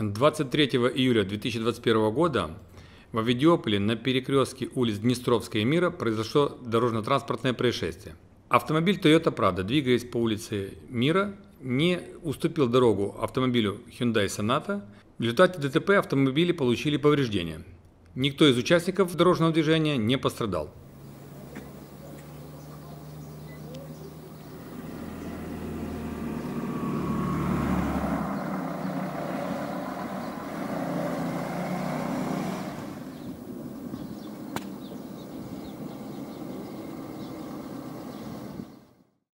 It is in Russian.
23 июля 2021 года во Авидиополе на перекрестке улиц Днестровская и Мира произошло дорожно-транспортное происшествие. Автомобиль Toyota Prado, двигаясь по улице Мира, не уступил дорогу автомобилю Hyundai Sonata. В результате ДТП автомобили получили повреждения. Никто из участников дорожного движения не пострадал.